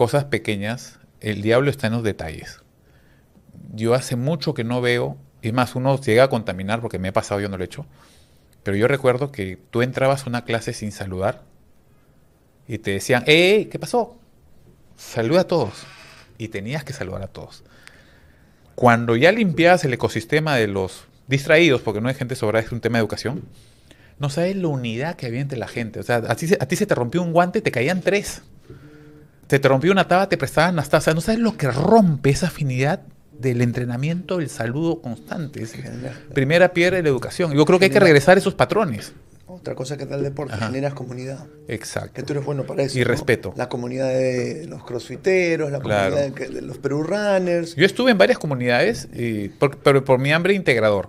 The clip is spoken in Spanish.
cosas pequeñas, el diablo está en los detalles. Yo hace mucho que no veo, y más, uno llega a contaminar porque me ha pasado, yo no lo he hecho, pero yo recuerdo que tú entrabas a una clase sin saludar y te decían, hey, qué pasó! Saluda a todos. Y tenías que saludar a todos. Cuando ya limpiabas el ecosistema de los distraídos, porque no hay gente sobrada, es un tema de educación, no sabes la unidad que había entre la gente. O sea, a ti, a ti se te rompió un guante y te caían tres te rompió una taba, te prestaban las tazas. No sabes lo que rompe esa afinidad del entrenamiento, el saludo constante. primera piedra de la educación. Yo creo que hay que regresar a esos patrones. Otra cosa que da el deporte, generas comunidad. Exacto. Que tú eres bueno para eso. Y respeto. La comunidad de los crossfiteros, la comunidad de, los Runners. Yo estuve en varias comunidades, eh, pero por mi hambre integrador.